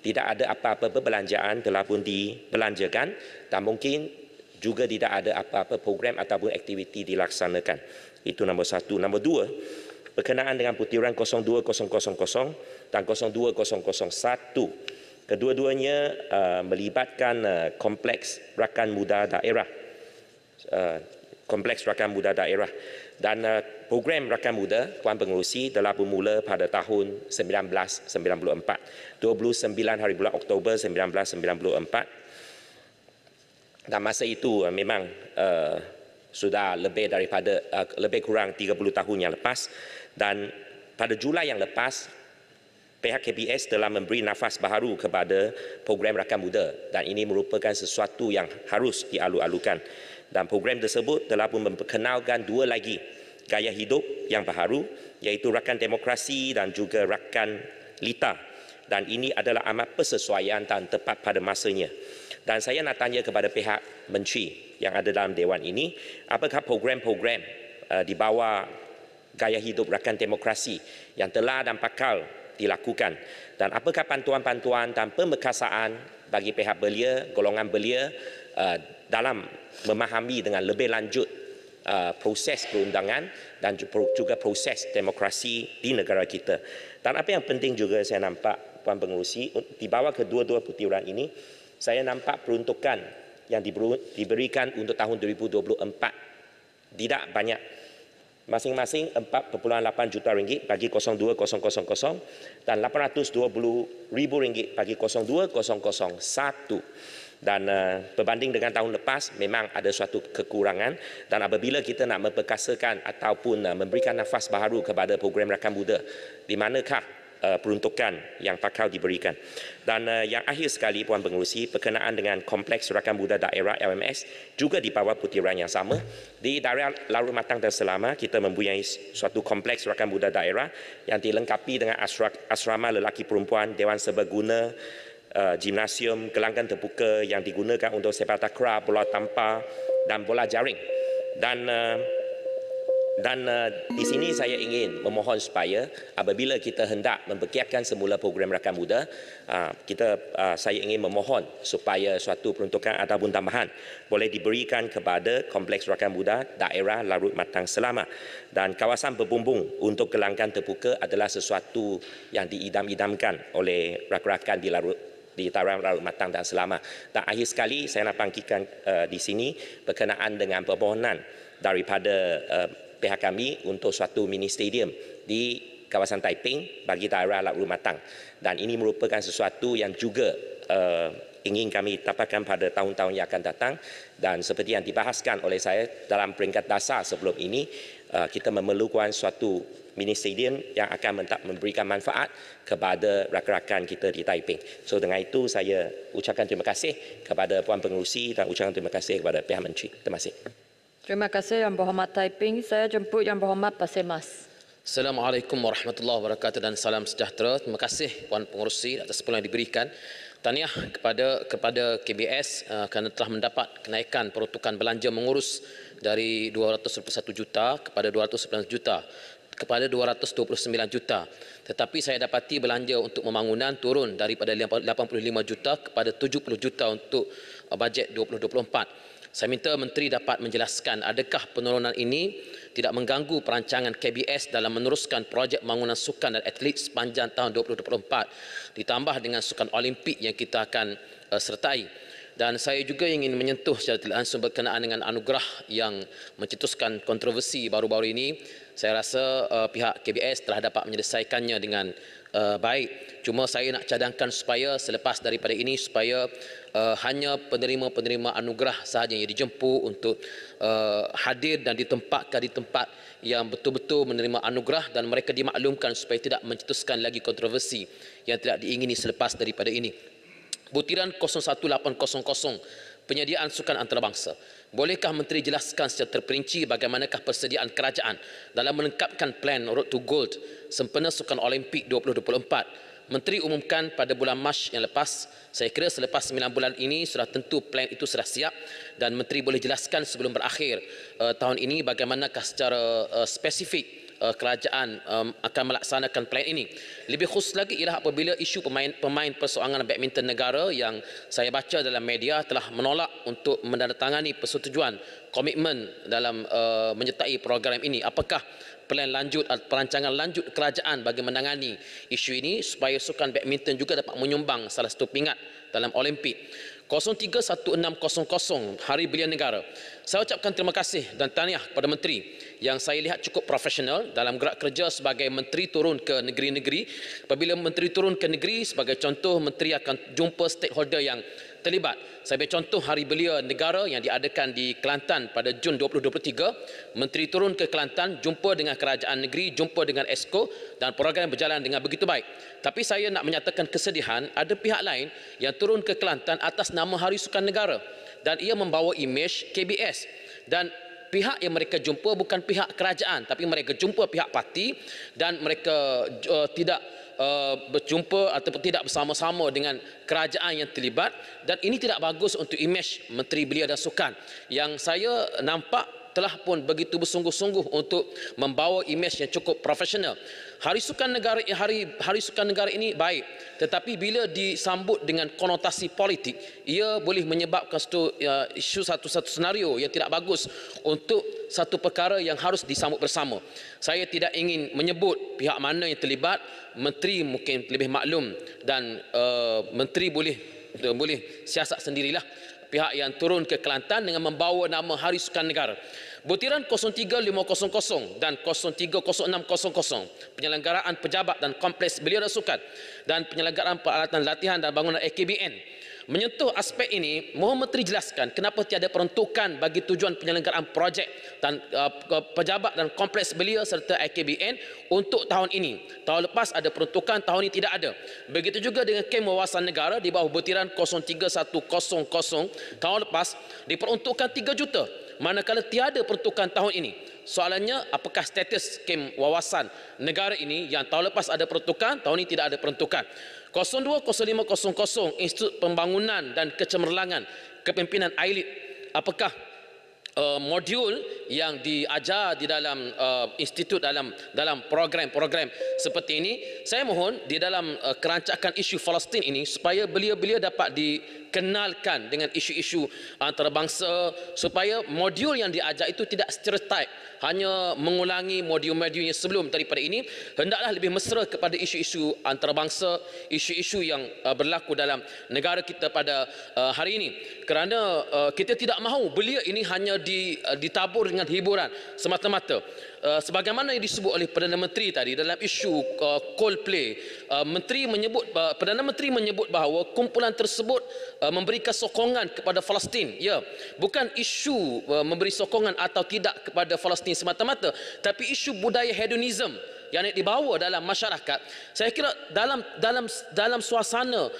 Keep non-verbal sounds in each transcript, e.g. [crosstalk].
tidak ada apa-apa perbelanjaan telah pun dibelanjakan dan mungkin juga tidak ada apa-apa program ataupun aktiviti dilaksanakan. Itu nombor satu. Nombor dua, berkenaan dengan putiran 02000 dan 02001. Kedua-duanya uh, melibatkan uh, kompleks rakan muda daerah. Uh, kompleks rakan muda daerah dan eh, program rakan muda Puan Pengurusi telah bermula pada tahun 1994 29 hari bulan Oktober 1994 dan masa itu eh, memang uh, sudah lebih daripada uh, lebih kurang 30 tahun yang lepas dan pada Julai yang lepas pihak KBS telah memberi nafas baru kepada program rakan muda dan ini merupakan sesuatu yang harus dialu-alukan dan program tersebut telah pun memperkenalkan dua lagi gaya hidup yang baharu iaitu rakan demokrasi dan juga rakan lita dan ini adalah amat persesuaian dan tepat pada masanya dan saya nak tanya kepada pihak menteri yang ada dalam dewan ini apakah program-program uh, di bawah gaya hidup rakan demokrasi yang telah dan pakal dilakukan dan apakah pantuan-pantuan dan pemekasaan bagi pihak belia golongan belia uh, dalam memahami dengan lebih lanjut uh, proses perundangan dan juga proses demokrasi di negara kita. Dan apa yang penting juga saya nampak Puan Pengurusi, di bawah kedua-dua putiran ini, saya nampak peruntukan yang diberikan untuk tahun 2024 tidak banyak. Masing-masing 4.8 juta ringgit bagi 02000 dan 820,000 ringgit bagi 02001 dan uh, berbanding dengan tahun lepas memang ada suatu kekurangan dan apabila kita nak memperkasakan ataupun uh, memberikan nafas baru kepada program rakan muda di manakah uh, peruntukan yang bakal diberikan dan uh, yang akhir sekali puan pengurusi, perkenaan dengan kompleks rakan muda daerah LMS juga di bawah putiran yang sama di daerah larut matang dan selama kita mempunyai suatu kompleks rakan muda daerah yang dilengkapi dengan asrama lelaki perempuan dewan serbaguna Uh, gimnasium gelanggang terbuka yang digunakan untuk sepak takraw, bola tampar dan bola jaring. Dan uh, dan uh, di sini saya ingin memohon supaya apabila kita hendak membekiatkan semula program rakan muda, kita saya ingin memohon supaya suatu peruntukan ataupun tambahan boleh diberikan kepada kompleks rakan muda daerah Larut Matang Selama dan kawasan berbumbung untuk gelanggang terbuka adalah sesuatu yang diidam-idamkan oleh rakan-rakan di Larut di Taran Larut Matang dan Selama. Dan akhir sekali saya nak panggilkan uh, di sini berkenaan dengan permohonan daripada uh, pihak kami untuk suatu mini stadium di kawasan Taiping bagi daerah Larut Matang. Dan ini merupakan sesuatu yang juga uh, ingin kami tapakan pada tahun-tahun yang akan datang dan seperti yang dibahaskan oleh saya dalam peringkat dasar sebelum ini uh, kita memerlukan suatu mini stadium yang akan mentak memberikan manfaat kepada rakan-rakan kita di Taiping. So dengan itu saya ucapkan terima kasih kepada Puan Pengerusi dan ucapkan terima kasih kepada pihak Menteri. Terima kasih. Terima kasih Yang Berhormat Taiping. Saya jemput Yang Berhormat Pasir Mas. Assalamualaikum warahmatullahi wabarakatuh dan salam sejahtera. Terima kasih Puan Pengerusi atas peluang yang diberikan. Tahniah kepada kepada KBS uh, eh, kerana telah mendapat kenaikan peruntukan belanja mengurus dari 201 juta kepada 209 juta kepada 229 juta tetapi saya dapati belanja untuk pembangunan turun daripada 85 juta kepada 70 juta untuk uh, bajet 2024 saya minta menteri dapat menjelaskan adakah penurunan ini tidak mengganggu perancangan KBS dalam meneruskan projek pembangunan sukan dan atlet sepanjang tahun 2024 ditambah dengan sukan olimpik yang kita akan uh, sertai dan saya juga ingin menyentuh secara langsung berkenaan dengan anugerah yang mencetuskan kontroversi baru-baru ini. Saya rasa uh, pihak KBS telah dapat menyelesaikannya dengan uh, baik. Cuma saya nak cadangkan supaya selepas daripada ini supaya uh, hanya penerima-penerima anugerah sahaja yang dijemput untuk uh, hadir dan ditempatkan di tempat yang betul-betul menerima anugerah dan mereka dimaklumkan supaya tidak mencetuskan lagi kontroversi yang tidak diingini selepas daripada ini butiran 01800 penyediaan sukan antarabangsa. Bolehkah Menteri jelaskan secara terperinci bagaimanakah persediaan kerajaan dalam melengkapkan plan Road to Gold sempena Sukan Olimpik 2024? Menteri umumkan pada bulan Mac yang lepas, saya kira selepas 9 bulan ini sudah tentu plan itu sudah siap dan Menteri boleh jelaskan sebelum berakhir uh, tahun ini bagaimanakah secara uh, spesifik uh, kerajaan um, akan melaksanakan plan ini. Lebih khusus lagi ialah apabila isu pemain pemain persoangan badminton negara yang saya baca dalam media telah menolak untuk menandatangani persetujuan komitmen dalam uh, menyertai program ini. Apakah plan lanjut atau perancangan lanjut kerajaan bagi menangani isu ini supaya sukan badminton juga dapat menyumbang salah satu pingat dalam Olimpik. 031600 Hari Belia Negara. Saya ucapkan terima kasih dan tahniah kepada menteri yang saya lihat cukup profesional dalam gerak kerja sebagai menteri turun ke negeri-negeri. Apabila menteri turun ke negeri sebagai contoh menteri akan jumpa stakeholder yang terlibat. Saya ambil contoh Hari Belia Negara yang diadakan di Kelantan pada Jun 2023. Menteri turun ke Kelantan, jumpa dengan kerajaan negeri, jumpa dengan esko dan program berjalan dengan begitu baik. Tapi saya nak menyatakan kesedihan, ada pihak lain yang turun ke Kelantan atas nama Hari Sukan Negara dan ia membawa imej KBS. Dan pihak yang mereka jumpa bukan pihak kerajaan tapi mereka jumpa pihak parti dan mereka uh, tidak uh, berjumpa atau tidak bersama-sama dengan kerajaan yang terlibat dan ini tidak bagus untuk imej Menteri Belia dan Sukan yang saya nampak telah pun begitu bersungguh-sungguh untuk membawa imej yang cukup profesional. Hari sukan negara hari hari sukan negara ini baik tetapi bila disambut dengan konotasi politik ia boleh menyebabkan satu uh, isu satu-satu senario yang tidak bagus untuk satu perkara yang harus disambut bersama. Saya tidak ingin menyebut pihak mana yang terlibat, menteri mungkin lebih maklum dan uh, menteri boleh boleh siasat sendirilah pihak yang turun ke Kelantan dengan membawa nama Hari Sukan Negara. Butiran 03500 dan 030600 penyelenggaraan pejabat dan kompleks belia sukan dan penyelenggaraan peralatan latihan dan bangunan AKBN Menyentuh aspek ini, mohon menteri jelaskan kenapa tiada peruntukan bagi tujuan penyelenggaraan projek dan uh, pejabat dan kompleks belia serta IKBN untuk tahun ini. Tahun lepas ada peruntukan, tahun ini tidak ada. Begitu juga dengan kem wawasan negara di bawah butiran 03100. Tahun lepas diperuntukkan 3 juta manakala tiada peruntukan tahun ini. Soalannya apakah status kem wawasan negara ini yang tahun lepas ada peruntukan, tahun ini tidak ada peruntukan. 02-05-00 Institut Pembangunan dan Kecemerlangan Kepimpinan AILIT apakah uh, modul yang diajar di dalam uh, institut dalam dalam program-program seperti ini saya mohon di dalam uh, kerancakan isu Palestin ini supaya belia-belia dapat di dikenalkan dengan isu-isu antarabangsa supaya modul yang diajar itu tidak stereotip, hanya mengulangi modul-modul yang sebelum daripada ini hendaklah lebih mesra kepada isu-isu antarabangsa isu-isu yang uh, berlaku dalam negara kita pada uh, hari ini kerana uh, kita tidak mahu belia ini hanya ditabur dengan hiburan semata-mata Eh, sebagaimana yang disebut oleh Perdana Menteri tadi dalam isu uh, eh, play, uh, eh, menteri menyebut uh, Perdana Menteri menyebut bahawa kumpulan tersebut uh, memberikan sokongan kepada Palestin. Ya, yeah. bukan isu uh, memberi sokongan atau tidak kepada Palestin semata-mata, tapi isu budaya hedonisme yang dibawa dalam masyarakat. Saya kira dalam dalam dalam suasana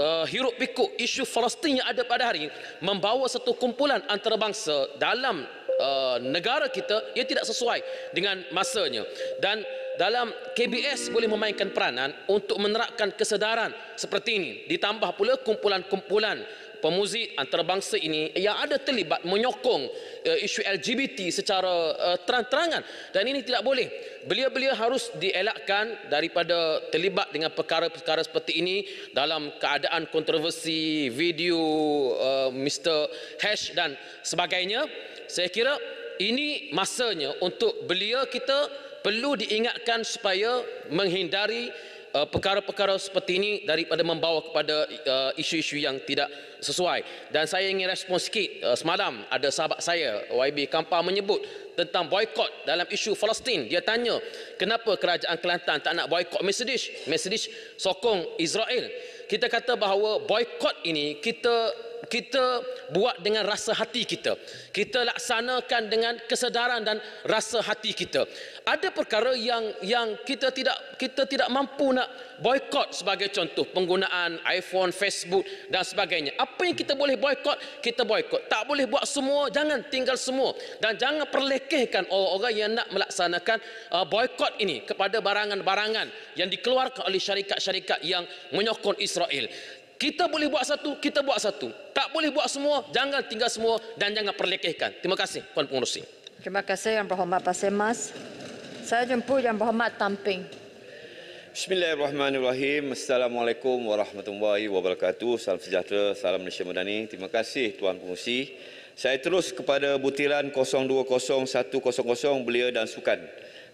Uh, hiruk pikuk isu Palestin yang ada pada hari ini membawa satu kumpulan antarabangsa dalam Uh, negara kita ia tidak sesuai dengan masanya dan dalam KBS boleh memainkan peranan untuk menerapkan kesedaran seperti ini. Ditambah pula kumpulan-kumpulan pemuzik antarabangsa ini yang ada terlibat menyokong uh, isu LGBT secara uh, terang-terangan dan ini tidak boleh. Beliau-beliau harus dielakkan daripada terlibat dengan perkara-perkara seperti ini dalam keadaan kontroversi video uh, eh, Mr. Hash dan sebagainya. Saya kira ini masanya untuk beliau kita perlu diingatkan supaya menghindari uh, perkara-perkara seperti ini daripada membawa kepada uh, isu-isu yang tidak sesuai dan saya ingin respon sikit uh, semalam ada sahabat saya YB Kampa menyebut tentang boykot dalam isu Palestin dia tanya kenapa kerajaan Kelantan tak nak boykot Mercedes Mercedes sokong Israel kita kata bahawa boykot ini kita kita buat dengan rasa hati kita. Kita laksanakan dengan kesedaran dan rasa hati kita. Ada perkara yang yang kita tidak kita tidak mampu nak boikot sebagai contoh penggunaan iPhone, Facebook dan sebagainya. Apa yang kita boleh boikot, kita boikot. Tak boleh buat semua, jangan tinggal semua dan jangan perlekehkan orang-orang yang nak melaksanakan uh, boikot ini kepada barangan-barangan yang dikeluarkan oleh syarikat-syarikat yang menyokong Israel. Kita boleh buat satu, kita buat satu. Tak boleh buat semua, jangan tinggal semua dan jangan perlekehkan. Terima kasih, Puan Pengurusi. Terima kasih Yang Berhormat Pasir Mas. Saya jemput Yang Berhormat Tamping. Bismillahirrahmanirrahim. Assalamualaikum warahmatullahi wabarakatuh. Salam sejahtera, salam Malaysia Madani. Terima kasih Tuan Pengurusi. Saya terus kepada butiran 020100 belia dan sukan.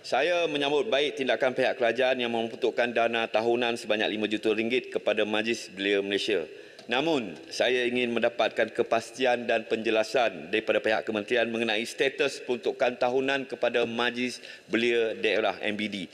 Saya menyambut baik tindakan pihak kerajaan yang memperuntukkan dana tahunan sebanyak 5 juta ringgit kepada Majlis Belia Malaysia. Namun, saya ingin mendapatkan kepastian dan penjelasan daripada pihak kementerian mengenai status peruntukan tahunan kepada Majlis Belia Daerah MBD.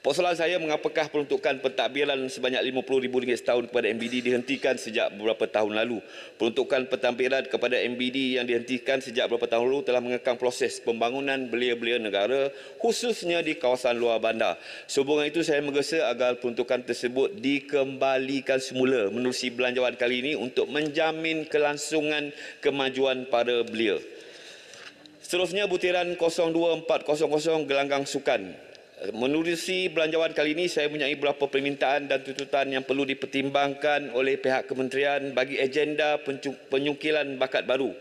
Persoalan saya mengapakah peruntukan pentadbiran sebanyak RM50,000 setahun kepada MBD dihentikan sejak beberapa tahun lalu? Peruntukan pentadbiran kepada MBD yang dihentikan sejak beberapa tahun lalu telah mengekang proses pembangunan belia-belia negara khususnya di kawasan luar bandar. Sehubungan itu, saya mengesa agar peruntukan tersebut dikembalikan semula menerusi belanjawan kali ini untuk menjamin kelangsungan kemajuan para belia. Seterusnya butiran 02400 gelanggang sukan. Menerusi belanjawan kali ini saya mempunyai beberapa permintaan dan tuntutan yang perlu dipertimbangkan oleh pihak kementerian bagi agenda penyukilan bakat baru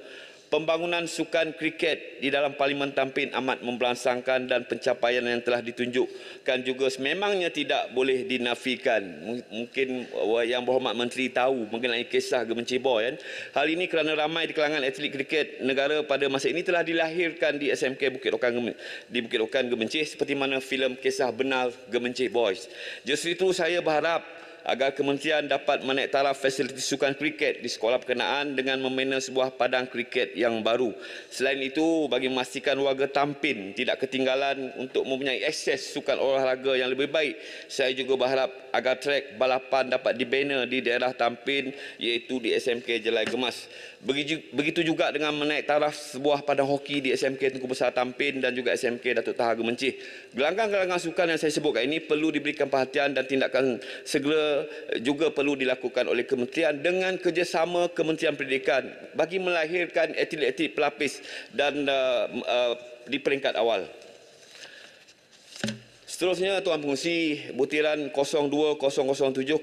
pembangunan sukan kriket di dalam Parlimen Tampin amat membelansangkan dan pencapaian yang telah ditunjukkan juga sememangnya tidak boleh dinafikan. Mungkin yang berhormat menteri tahu mengenai kisah Gemencibo kan. Hal ini kerana ramai di kalangan atlet kriket negara pada masa ini telah dilahirkan di SMK Bukit Rokan di Bukit Rokan Gemencih seperti mana filem kisah benar Gemencih Boys. Justru itu saya berharap agar kementerian dapat menaik taraf fasiliti sukan kriket di sekolah berkenaan dengan membina sebuah padang kriket yang baru. Selain itu, bagi memastikan warga tampin tidak ketinggalan untuk mempunyai akses sukan olahraga yang lebih baik, saya juga berharap agar trek balapan dapat dibina di daerah tampin iaitu di SMK Jelai Gemas. Begitu juga dengan menaik taraf sebuah padang hoki di SMK Tengku Besar Tampin dan juga SMK Datuk Tahar Gemencih. Gelanggang-gelanggang sukan yang saya sebutkan ini perlu diberikan perhatian dan tindakan segera juga perlu dilakukan oleh kementerian dengan kerjasama Kementerian Pendidikan bagi melahirkan atlet-atlet pelapis dan uh, uh, di peringkat awal. Seterusnya Tuan Pengerusi Butiran 02007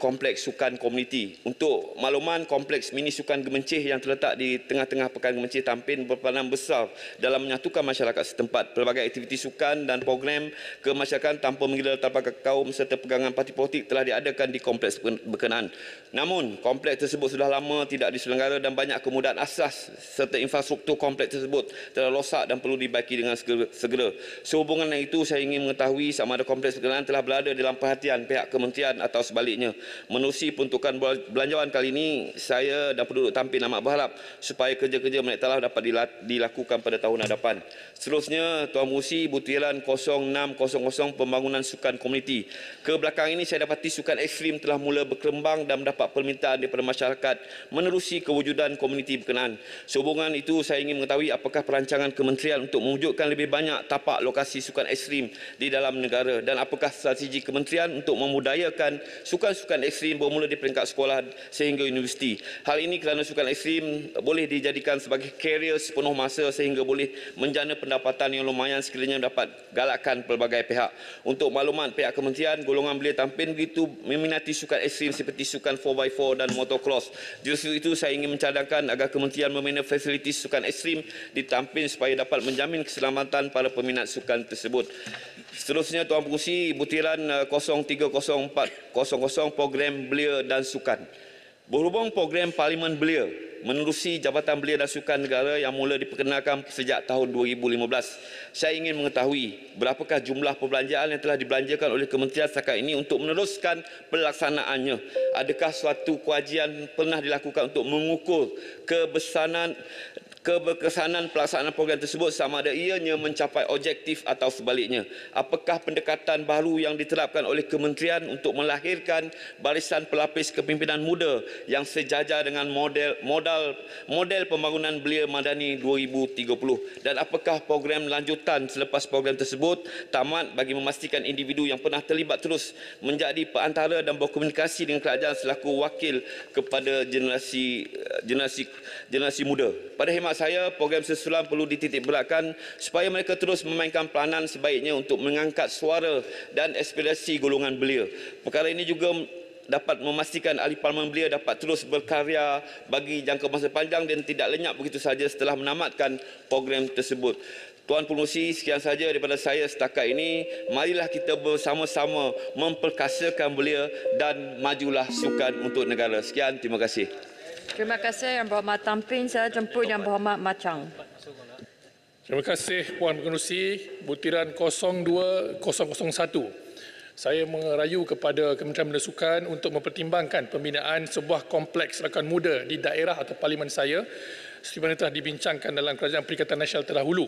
Kompleks Sukan Komuniti. Untuk makluman Kompleks Mini Sukan Gemencih yang terletak di tengah-tengah Pekan Gemencih Tampin berperanan besar dalam menyatukan masyarakat setempat. Pelbagai aktiviti sukan dan program kemasyarakatan tanpa mengira tanpa kaum serta pegangan parti politik telah diadakan di Kompleks berkenaan. Namun, Kompleks tersebut sudah lama tidak diselenggara dan banyak kemudahan asas serta infrastruktur Kompleks tersebut telah losak dan perlu dibaiki dengan segera. Sehubungan dengan itu, saya ingin mengetahui sama ada kompleks perkenaan telah berada dalam perhatian pihak kementerian atau sebaliknya. Menusi peruntukan belanjawan kali ini, saya dan penduduk tampil amat berharap supaya kerja-kerja menaik talah dapat dilakukan pada tahun hadapan. Seterusnya, Tuan Musi Butiran 0600 Pembangunan Sukan Komuniti. ke belakang ini saya dapati sukan ekstrim telah mula berkembang dan mendapat permintaan daripada masyarakat menerusi kewujudan komuniti berkenaan. Sehubungan itu saya ingin mengetahui apakah perancangan kementerian untuk mewujudkan lebih banyak tapak lokasi sukan ekstrim di dalam negara dan apakah strategi kementerian untuk memudayakan sukan-sukan ekstrim bermula di peringkat sekolah sehingga universiti. Hal ini kerana sukan ekstrim boleh dijadikan sebagai career sepenuh masa sehingga boleh menjana pendapatan yang lumayan sekiranya dapat galakkan pelbagai pihak. Untuk maklumat pihak kementerian, golongan belia tampil begitu meminati sukan ekstrim seperti sukan 4x4 dan motocross. Justru itu saya ingin mencadangkan agar kementerian membina fasiliti sukan ekstrim di tampil supaya dapat menjamin keselamatan para peminat sukan tersebut. Seterusnya Tuan berkongsi butiran 030400 program belia dan sukan. Berhubung program Parlimen Belia menerusi Jabatan Belia dan Sukan Negara yang mula diperkenalkan sejak tahun 2015, saya ingin mengetahui berapakah jumlah perbelanjaan yang telah dibelanjakan oleh Kementerian setakat ini untuk meneruskan pelaksanaannya. Adakah suatu kewajian pernah dilakukan untuk mengukur kebesanan? keberkesanan pelaksanaan program tersebut sama ada ianya mencapai objektif atau sebaliknya. Apakah pendekatan baru yang diterapkan oleh kementerian untuk melahirkan barisan pelapis kepimpinan muda yang sejajar dengan model modal model pembangunan belia madani 2030 dan apakah program lanjutan selepas program tersebut tamat bagi memastikan individu yang pernah terlibat terus menjadi perantara dan berkomunikasi dengan kerajaan selaku wakil kepada generasi eh, generasi generasi muda. Pada hemat saya, program sesulam perlu dititikberatkan supaya mereka terus memainkan peranan sebaiknya untuk mengangkat suara dan aspirasi golongan belia. Perkara ini juga dapat memastikan ahli parlimen belia dapat terus berkarya bagi jangka masa panjang dan tidak lenyap begitu saja setelah menamatkan program tersebut. Tuan Pengurusi, sekian saja daripada saya setakat ini. Marilah kita bersama-sama memperkasakan belia dan majulah sukan untuk negara. Sekian, terima kasih. Terima kasih Yang Berhormat Tan Saya jemput Yang Berhormat Macang. Terima kasih Puan Pengurusi Butiran 02001. Saya merayu kepada Kementerian Menda Sukan untuk mempertimbangkan pembinaan sebuah kompleks rakan muda di daerah atau parlimen saya seperti telah dibincangkan dalam Kerajaan Perikatan Nasional terdahulu.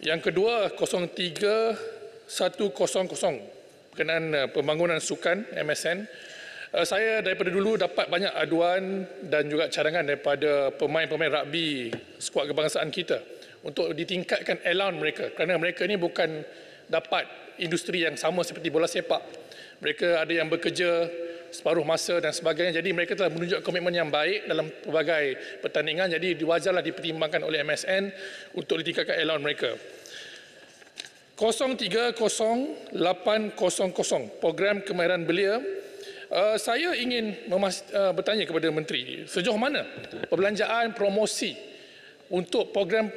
Yang kedua, 03100 berkenaan eh, pembangunan sukan MSN. Eh, saya daripada dulu dapat banyak aduan dan juga cadangan daripada pemain-pemain rugby skuad kebangsaan kita untuk ditingkatkan allowance mereka kerana mereka ini bukan dapat industri yang sama seperti bola sepak. Mereka ada yang bekerja separuh masa dan sebagainya. Jadi mereka telah menunjuk komitmen yang baik dalam pelbagai pertandingan. Jadi wajarlah dipertimbangkan oleh MSN untuk ditingkatkan allowance mereka. 030800 program kemahiran belia Eh, saya ingin memas- uh, bertanya kepada menteri sejauh mana perbelanjaan promosi untuk program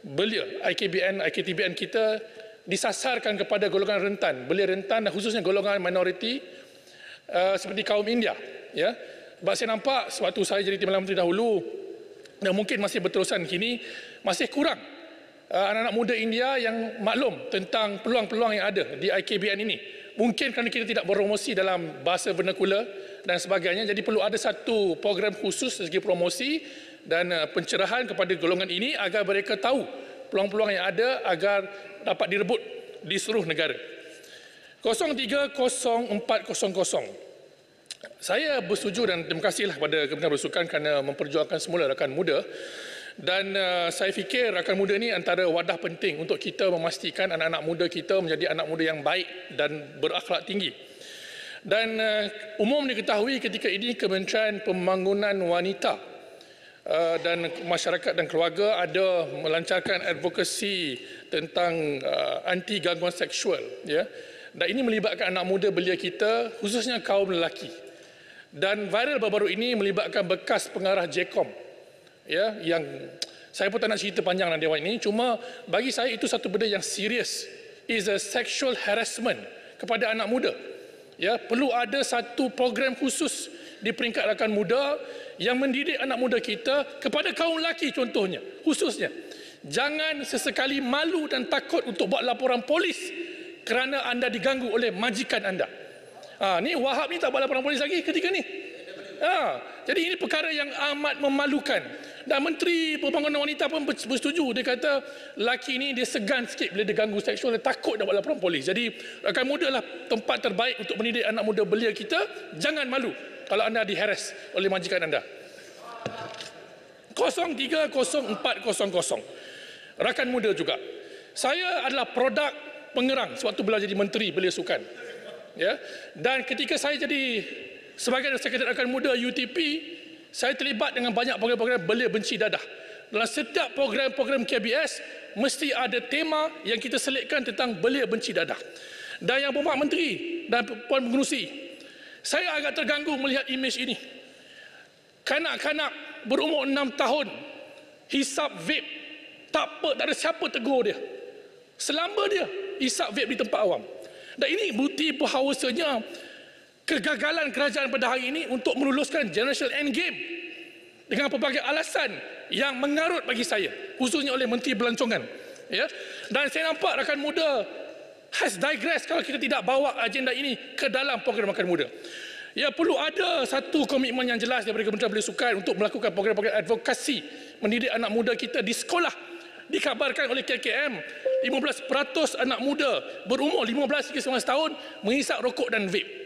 belia IKBN IKTBN kita disasarkan kepada golongan rentan belia rentan dan khususnya golongan minoriti uh, seperti kaum India ya sebab saya nampak sewaktu saya jadi timbalan menteri dahulu dan mungkin masih berterusan kini masih kurang uh, anak-anak muda India yang maklum tentang peluang-peluang yang ada di IKBN ini mungkin kerana kita tidak berpromosi dalam bahasa vernakular dan sebagainya jadi perlu ada satu program khusus segi promosi dan uh, pencerahan kepada golongan ini agar mereka tahu peluang-peluang yang ada agar dapat direbut di seluruh negara 030400 saya bersetuju dan terima kasihlah kepada Kementerian Bersukan kerana memperjuangkan semula rakan muda dan uh, saya fikir rakan muda ini antara wadah penting untuk kita memastikan anak-anak muda kita menjadi anak muda yang baik dan berakhlak tinggi. Dan uh, umum diketahui ketika ini Kementerian Pembangunan Wanita uh, dan Masyarakat dan Keluarga ada melancarkan advokasi tentang uh, anti gangguan seksual ya. Dan ini melibatkan anak muda belia kita khususnya kaum lelaki. Dan viral baru-baru ini melibatkan bekas pengarah Jkom ya yang saya pun tak nak cerita panjang dalam dewan ini cuma bagi saya itu satu benda yang serius is a sexual harassment kepada anak muda ya perlu ada satu program khusus di peringkat rakan muda yang mendidik anak muda kita kepada kaum lelaki contohnya khususnya jangan sesekali malu dan takut untuk buat laporan polis kerana anda diganggu oleh majikan anda ha, ni wahab ni tak buat laporan polis lagi ketika ni ha, jadi ini perkara yang amat memalukan dan menteri pembangunan wanita pun bersetuju dia kata laki ini dia segan sikit bila dia ganggu seksual dia takut nak buat laporan polis jadi rakan muda lah tempat terbaik untuk mendidik anak muda belia kita jangan malu kalau anda diheres oleh majikan anda 030400 rakan muda juga saya adalah produk pengerang sewaktu belajar jadi menteri belia sukan ya dan ketika saya jadi sebagai sekretaris rakan muda UTP saya terlibat dengan banyak program-program belia benci dadah. Dalam setiap program-program KBS, mesti ada tema yang kita selitkan tentang belia benci dadah. Dan yang Puan Menteri dan Puan Pengurusi, saya agak terganggu melihat imej ini. Kanak-kanak berumur enam tahun, hisap vape, tak, apa, tak ada siapa tegur dia. Selama dia, hisap vape di tempat awam. Dan ini bukti bahawasanya kegagalan kerajaan pada hari ini untuk meluluskan generational end game dengan pelbagai alasan yang mengarut bagi saya khususnya oleh menteri belancongan ya dan saya nampak rakan muda has digress kalau kita tidak bawa agenda ini ke dalam program rakan muda ya perlu ada satu komitmen yang jelas daripada Kementerian Belia Sukan untuk melakukan program-program advokasi mendidik anak muda kita di sekolah dikabarkan oleh KKM 15% anak muda berumur 15 hingga 19 tahun menghisap rokok dan vape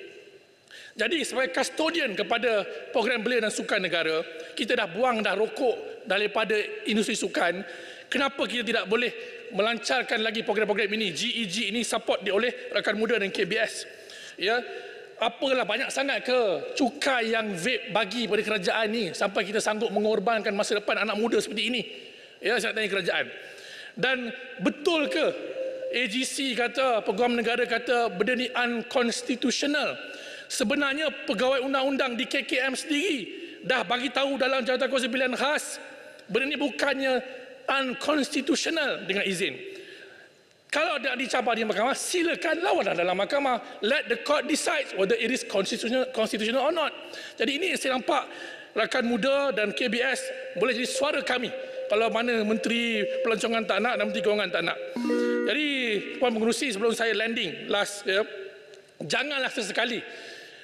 jadi sebagai custodian kepada program belia dan sukan negara, kita dah buang dah rokok daripada industri sukan, kenapa kita tidak boleh melancarkan lagi program-program ini? GEG e ini support di oleh rakan muda dan KBS. Ya, apalah banyak sangat ke cukai yang vape bagi pada kerajaan ini sampai kita sanggup mengorbankan masa depan anak muda seperti ini? Ya, saya nak tanya kerajaan. Dan betul ke AGC kata, peguam negara kata benda ini unconstitutional? sebenarnya pegawai undang-undang di KKM sendiri dah bagi tahu dalam jawatan kuasa pilihan khas ini bukannya unconstitutional dengan izin. Kalau ada dicabar di mahkamah, silakan lawanlah dalam mahkamah. Let the court decide whether it is constitutional, constitutional or not. Jadi ini saya nampak rakan muda dan KBS boleh jadi suara kami kalau mana Menteri Pelancongan tak nak dan Menteri Keuangan tak nak. Jadi Puan Pengurusi sebelum saya landing last ya, janganlah sesekali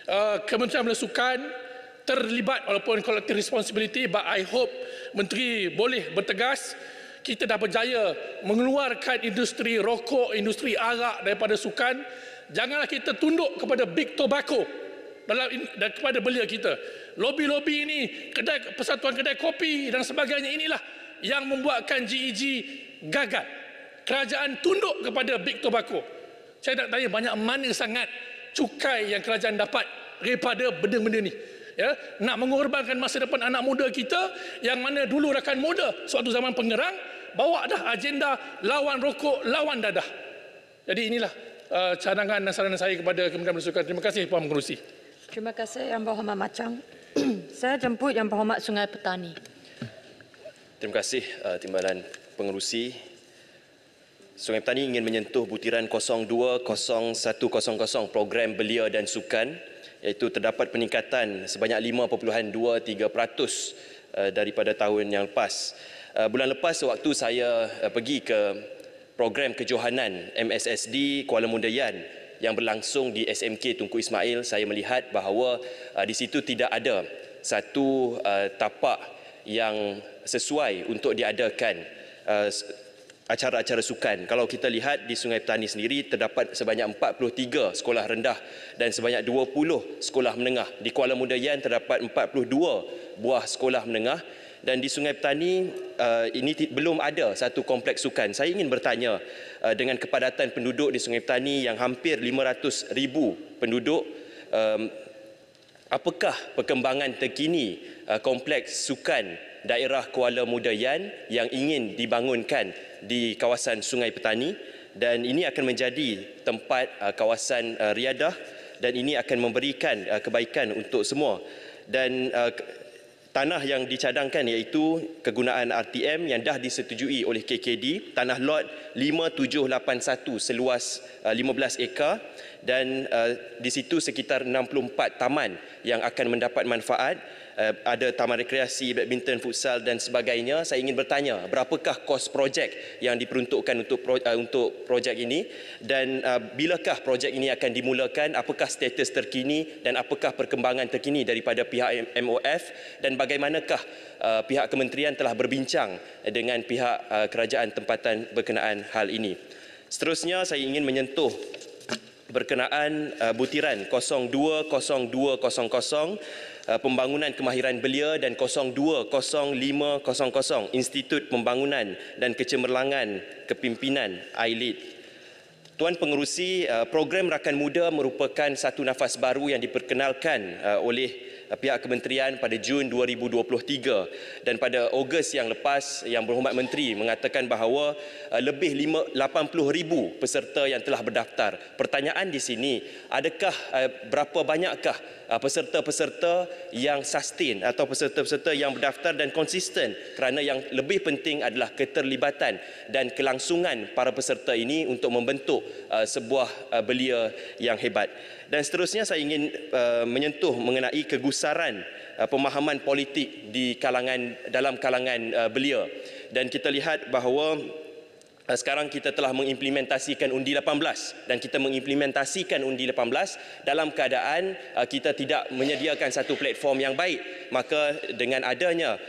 Eh, Kementerian Belia Sukan terlibat walaupun collective responsibility but I hope Menteri boleh bertegas kita dah berjaya mengeluarkan industri rokok, industri arak daripada sukan. Janganlah kita tunduk kepada big tobacco dalam dan kepada belia kita. Lobi-lobi ini, kedai persatuan kedai kopi dan sebagainya inilah yang membuatkan GEG e gagal. Kerajaan tunduk kepada big tobacco. Saya nak tanya banyak mana sangat cukai yang kerajaan dapat daripada benda-benda ni ya nak mengorbankan masa depan anak muda kita yang mana dulu rakan muda suatu zaman pengerang bawa dah agenda lawan rokok lawan dadah jadi inilah uh, cadangan dan saranan saya kepada Kementerian Bersukan terima kasih Puan Mengerusi terima kasih Yang Berhormat Macang. [clears throat] saya jemput Yang Berhormat Sungai Petani terima kasih uh, Timbalan Pengerusi Sungai Petani ingin menyentuh butiran 020100 program belia dan sukan iaitu terdapat peningkatan sebanyak 5.23% eh, daripada tahun yang lepas. Eh, bulan lepas waktu saya eh, pergi ke program kejohanan MSSD Kuala Mundayan yang berlangsung di SMK Tunku Ismail, saya melihat bahawa di situ tidak ada satu tapak yang sesuai untuk diadakan acara-acara sukan. Kalau kita lihat di Sungai Petani sendiri terdapat sebanyak 43 sekolah rendah dan sebanyak 20 sekolah menengah. Di Kuala Muda Yan terdapat 42 buah sekolah menengah dan di Sungai Petani uh, ini belum ada satu kompleks sukan. Saya ingin bertanya uh, dengan kepadatan penduduk di Sungai Petani yang hampir 500 ribu penduduk um, apakah perkembangan terkini uh, kompleks sukan daerah Kuala Muda Yan yang ingin dibangunkan di kawasan Sungai Petani dan ini akan menjadi tempat uh, kawasan uh, riadah dan ini akan memberikan uh, kebaikan untuk semua dan tanah yang dicadangkan iaitu kegunaan RTM yang dah disetujui oleh KKD tanah lot 5781 seluas 15 ekar dan uh, di situ sekitar 64 taman yang akan mendapat manfaat uh, ada taman rekreasi badminton futsal dan sebagainya saya ingin bertanya berapakah kos projek yang diperuntukkan untuk pro, uh, untuk projek ini dan uh, bilakah projek ini akan dimulakan apakah status terkini dan apakah perkembangan terkini daripada pihak MOF dan bagaimanakah uh, pihak kementerian telah berbincang dengan pihak uh, kerajaan tempatan berkenaan hal ini seterusnya saya ingin menyentuh berkenaan uh, butiran 020200 uh, pembangunan kemahiran belia dan 020500 Institut Pembangunan dan Kecemerlangan Kepimpinan Ailid Tuan Pengerusi, uh, program Rakan Muda merupakan satu nafas baru yang diperkenalkan oleh pihak kementerian pada Jun 2023 dan pada Ogos yang lepas yang berhormat menteri mengatakan bahawa eh, lebih 80,000 peserta yang telah berdaftar. Pertanyaan di sini, adakah eh, berapa banyakkah eh, peserta-peserta yang sustain atau peserta-peserta yang berdaftar dan konsisten kerana yang lebih penting adalah keterlibatan dan kelangsungan para peserta ini untuk membentuk sebuah belia yang hebat dan seterusnya saya ingin uh, menyentuh mengenai kegusaran uh, pemahaman politik di kalangan dalam kalangan uh, belia dan kita lihat bahawa Eh, sekarang kita telah mengimplementasikan undi 18 dan kita mengimplementasikan undi 18 dalam keadaan eh, kita tidak menyediakan satu platform yang baik maka dengan adanya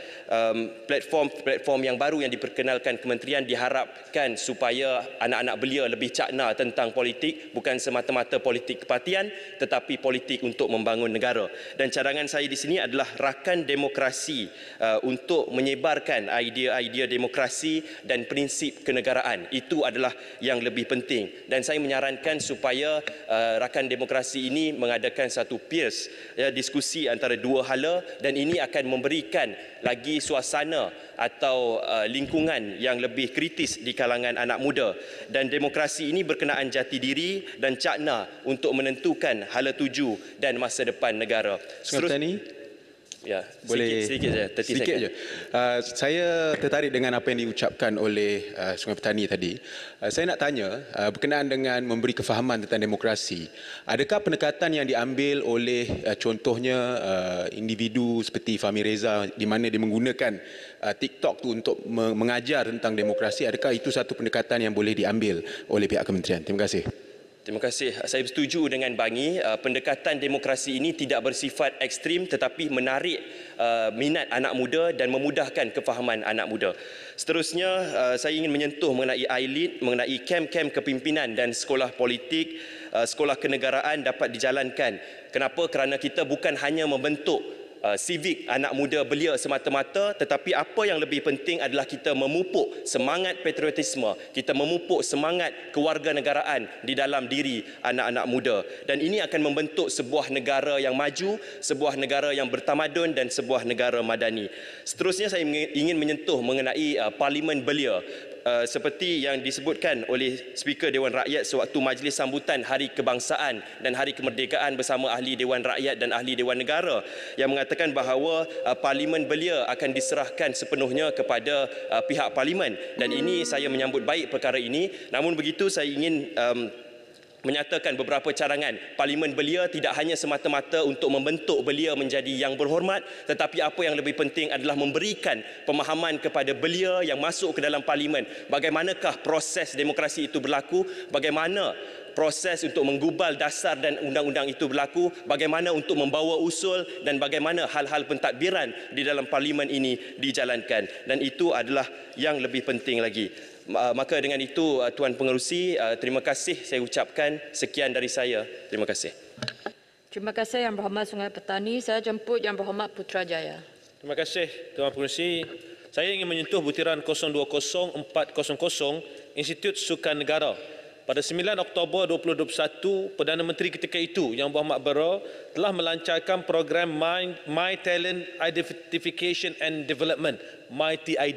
platform-platform yang baru yang diperkenalkan kementerian diharapkan supaya anak-anak belia lebih cakna tentang politik bukan semata-mata politik kepartian tetapi politik untuk membangun negara dan cadangan saya di sini adalah rakan demokrasi eh, untuk menyebarkan idea-idea demokrasi dan prinsip kenegaraan kebangsaan. Itu adalah yang lebih penting. Dan saya menyarankan supaya uh, rakan demokrasi ini mengadakan satu peers ya, diskusi antara dua hala dan ini akan memberikan lagi suasana atau uh, lingkungan yang lebih kritis di kalangan anak muda. Dan demokrasi ini berkenaan jati diri dan cakna untuk menentukan hala tuju dan masa depan negara. Sekarang Ya, boleh sedikit saja, 30 sedikit second. Uh, ah, saya tertarik dengan apa yang diucapkan oleh uh, Sungai Petani tadi. Uh, saya nak tanya uh, berkenaan dengan memberi kefahaman tentang demokrasi. Adakah pendekatan yang diambil oleh uh, contohnya uh, individu seperti Fahmi Reza di mana dia menggunakan uh, TikTok tu untuk mengajar tentang demokrasi, adakah itu satu pendekatan yang boleh diambil oleh pihak kementerian? Terima kasih. Terima kasih. Saya setuju dengan Bangi, uh, pendekatan demokrasi ini tidak bersifat ekstrim tetapi menarik uh, minat anak muda dan memudahkan kefahaman anak muda. Seterusnya, uh, saya ingin menyentuh mengenai ILID, mengenai kem-kem kepimpinan dan sekolah politik, sekolah kenegaraan dapat dijalankan. Kenapa? Kerana kita bukan hanya membentuk Sivik uh, anak muda belia semata-mata tetapi apa yang lebih penting adalah kita memupuk semangat patriotisme kita memupuk semangat kewarganegaraan di dalam diri anak-anak muda dan ini akan membentuk sebuah negara yang maju sebuah negara yang bertamadun dan sebuah negara madani seterusnya saya ingin menyentuh mengenai uh, parlimen belia Uh, seperti yang disebutkan oleh speaker Dewan Rakyat sewaktu majlis sambutan Hari Kebangsaan dan Hari Kemerdekaan bersama ahli Dewan Rakyat dan ahli Dewan Negara yang mengatakan bahawa uh, parlimen belia akan diserahkan sepenuhnya kepada uh, pihak parlimen dan ini saya menyambut baik perkara ini namun begitu saya ingin um, menyatakan beberapa carangan parlimen belia tidak hanya semata-mata untuk membentuk belia menjadi yang berhormat tetapi apa yang lebih penting adalah memberikan pemahaman kepada belia yang masuk ke dalam parlimen bagaimanakah proses demokrasi itu berlaku bagaimana proses untuk menggubal dasar dan undang-undang itu berlaku bagaimana untuk membawa usul dan bagaimana hal-hal pentadbiran di dalam parlimen ini dijalankan dan itu adalah yang lebih penting lagi Ah, maka dengan itu ah, tuan pengerusi ah, terima kasih saya ucapkan sekian dari saya terima kasih terima kasih yang berhormat Sungai Petani saya jemput yang berhormat Putrajaya terima kasih tuan pengerusi saya ingin menyentuh butiran 020400 Institut Sukan Negara pada 9 Oktober 2021 Perdana Menteri ketika itu yang berhormat Bero telah melancarkan program My, My Talent Identification and Development MyTID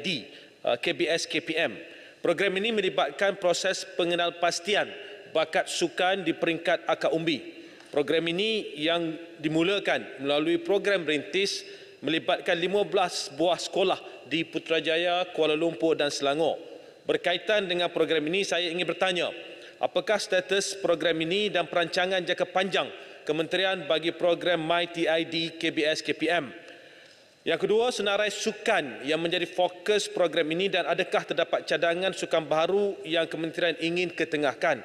KBS KPM Program ini melibatkan proses pengenalpastian bakat sukan di peringkat akar umbi. Program ini yang dimulakan melalui program rintis melibatkan 15 buah sekolah di Putrajaya, Kuala Lumpur dan Selangor. Berkaitan dengan program ini, saya ingin bertanya, apakah status program ini dan perancangan jangka panjang Kementerian bagi program MyTID KBS KPM? Yang kedua, senarai sukan yang menjadi fokus program ini dan adakah terdapat cadangan sukan baru yang kementerian ingin ketengahkan?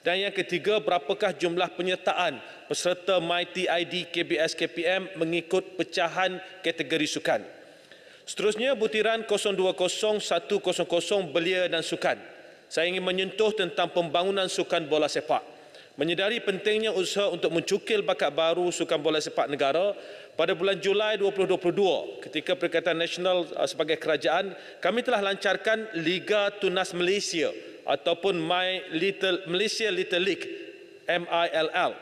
Dan yang ketiga, berapakah jumlah penyertaan peserta Mighty ID KBS KPM mengikut pecahan kategori sukan? Seterusnya, butiran 020100 belia dan sukan. Saya ingin menyentuh tentang pembangunan sukan bola sepak. Menyedari pentingnya usaha untuk mencukil bakat baru sukan bola sepak negara, pada bulan Julai 2022 ketika Perikatan Nasional uh, sebagai kerajaan kami telah lancarkan Liga Tunas Malaysia ataupun My Little Malaysia Little League MILL.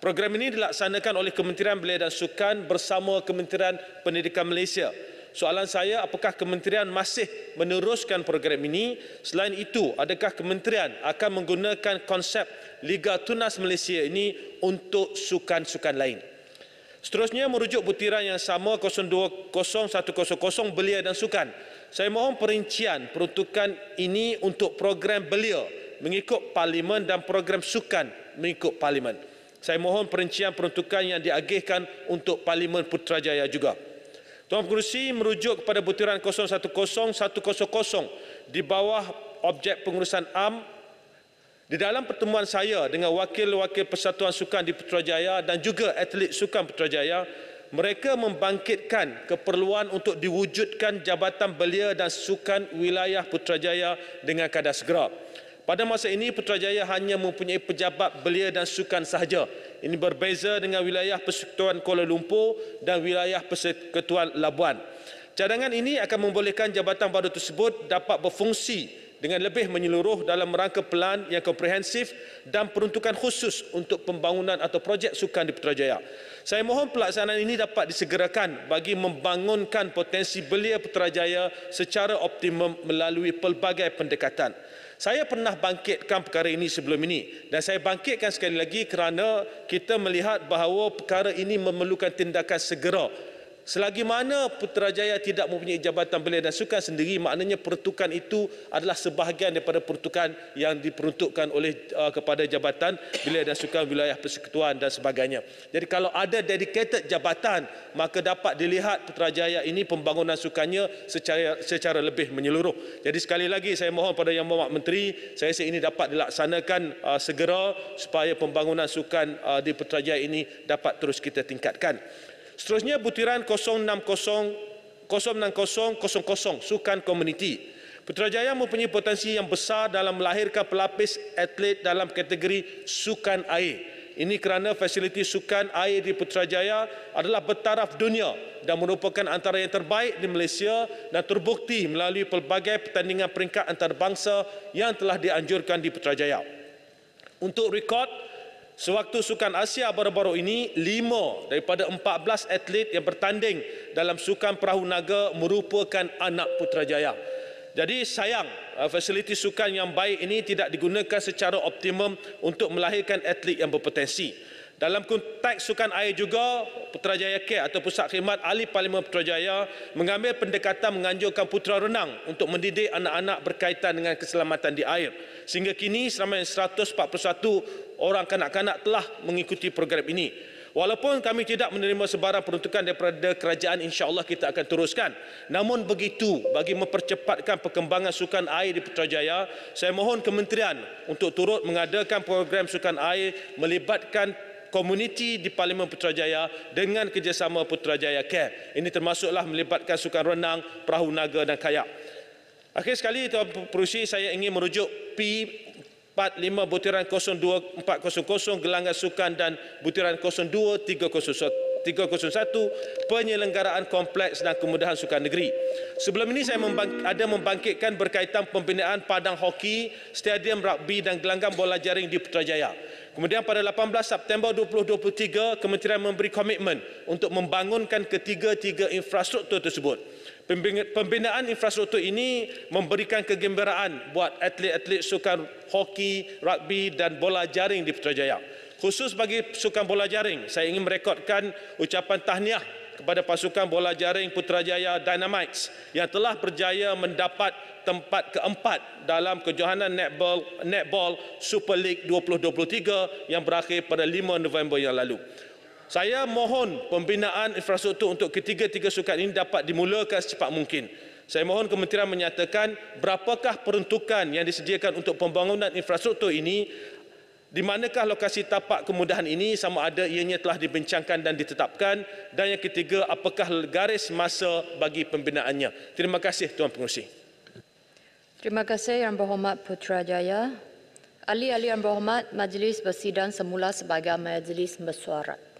Program ini dilaksanakan oleh Kementerian Belia dan Sukan bersama Kementerian Pendidikan Malaysia. Soalan saya apakah kementerian masih meneruskan program ini? Selain itu, adakah kementerian akan menggunakan konsep Liga Tunas Malaysia ini untuk sukan-sukan lain? Seterusnya merujuk butiran yang sama 020100 Belia dan Sukan. Saya mohon perincian peruntukan ini untuk program Belia mengikut Parlimen dan program Sukan mengikut Parlimen. Saya mohon perincian peruntukan yang diagihkan untuk Parlimen Putrajaya juga. Tuan Pengerusi merujuk kepada butiran 010100 di bawah objek pengurusan am di dalam pertemuan saya dengan wakil-wakil Persatuan Sukan di Putrajaya dan juga atlet Sukan Putrajaya, mereka membangkitkan keperluan untuk diwujudkan Jabatan Belia dan Sukan Wilayah Putrajaya dengan kadar segera. Pada masa ini, Putrajaya hanya mempunyai pejabat belia dan sukan sahaja. Ini berbeza dengan wilayah Persekutuan Kuala Lumpur dan wilayah Persekutuan Labuan. Cadangan ini akan membolehkan jabatan baru tersebut dapat berfungsi dengan lebih menyeluruh dalam rangka pelan yang komprehensif dan peruntukan khusus untuk pembangunan atau projek sukan di Putrajaya. Saya mohon pelaksanaan ini dapat disegerakan bagi membangunkan potensi belia Putrajaya secara optimum melalui pelbagai pendekatan. Saya pernah bangkitkan perkara ini sebelum ini dan saya bangkitkan sekali lagi kerana kita melihat bahawa perkara ini memerlukan tindakan segera Selagi mana Putrajaya tidak mempunyai jabatan belia dan sukan sendiri, maknanya pertukan itu adalah sebahagian daripada pertukan yang diperuntukkan oleh uh, kepada jabatan belia dan sukan wilayah persekutuan dan sebagainya. Jadi kalau ada dedicated jabatan, maka dapat dilihat Putrajaya ini pembangunan sukannya secara secara lebih menyeluruh. Jadi sekali lagi saya mohon pada Yang Berhormat Menteri, saya rasa ini dapat dilaksanakan uh, segera supaya pembangunan sukan uh, di Putrajaya ini dapat terus kita tingkatkan. Seterusnya butiran 060 000000 Sukan komuniti Putrajaya mempunyai potensi yang besar dalam melahirkan pelapis atlet dalam kategori Sukan Air. Ini kerana fasiliti Sukan Air di Putrajaya adalah bertaraf dunia dan merupakan antara yang terbaik di Malaysia dan terbukti melalui pelbagai pertandingan peringkat antarabangsa yang telah dianjurkan di Putrajaya. Untuk rekod, Sewaktu Sukan Asia baru-baru ini, lima daripada empat belas atlet yang bertanding dalam Sukan Perahu Naga merupakan anak Putrajaya. Jadi sayang, uh, fasiliti sukan yang baik ini tidak digunakan secara optimum untuk melahirkan atlet yang berpotensi. Dalam konteks sukan air juga, Putrajaya K atau Pusat Khidmat Ahli Parlimen Putrajaya mengambil pendekatan menganjurkan putra renang untuk mendidik anak-anak berkaitan dengan keselamatan di air sehingga kini seramai 141 orang kanak-kanak telah mengikuti program ini. Walaupun kami tidak menerima sebarang peruntukan daripada kerajaan insya-Allah kita akan teruskan. Namun begitu bagi mempercepatkan perkembangan sukan air di Putrajaya, saya mohon kementerian untuk turut mengadakan program sukan air melibatkan komuniti di Parlimen Putrajaya dengan kerjasama Putrajaya Care. Ini termasuklah melibatkan sukan renang, perahu naga dan kayak. Akhir sekali Tuan Perusi saya ingin merujuk P45 butiran 02400 gelanggang sukan dan butiran 02301 penyelenggaraan kompleks dan kemudahan sukan negeri. Sebelum ini saya membangk- ada membangkitkan berkaitan pembinaan padang hoki, stadium rugby dan gelanggang bola jaring di Putrajaya. Kemudian pada 18 September 2023, Kementerian memberi komitmen untuk membangunkan ketiga-tiga infrastruktur tersebut. Pembinaan infrastruktur ini memberikan kegembiraan buat atlet-atlet sukan hoki, rugby dan bola jaring di Putrajaya. Khusus bagi sukan bola jaring, saya ingin merekodkan ucapan tahniah kepada pasukan bola jaring Putrajaya Dynamites yang telah berjaya mendapat tempat keempat dalam kejohanan netball, netball Super League 2023 yang berakhir pada 5 November yang lalu. Saya mohon pembinaan infrastruktur untuk ketiga-tiga sukan ini dapat dimulakan secepat mungkin. Saya mohon kementerian menyatakan berapakah peruntukan yang disediakan untuk pembangunan infrastruktur ini di manakah lokasi tapak kemudahan ini sama ada ianya telah dibincangkan dan ditetapkan dan yang ketiga apakah garis masa bagi pembinaannya. Terima kasih Tuan Pengerusi. Terima kasih Yang Berhormat Putrajaya. Ali-ali Yang Berhormat, majlis bersidang semula sebagai majlis mesyuarat.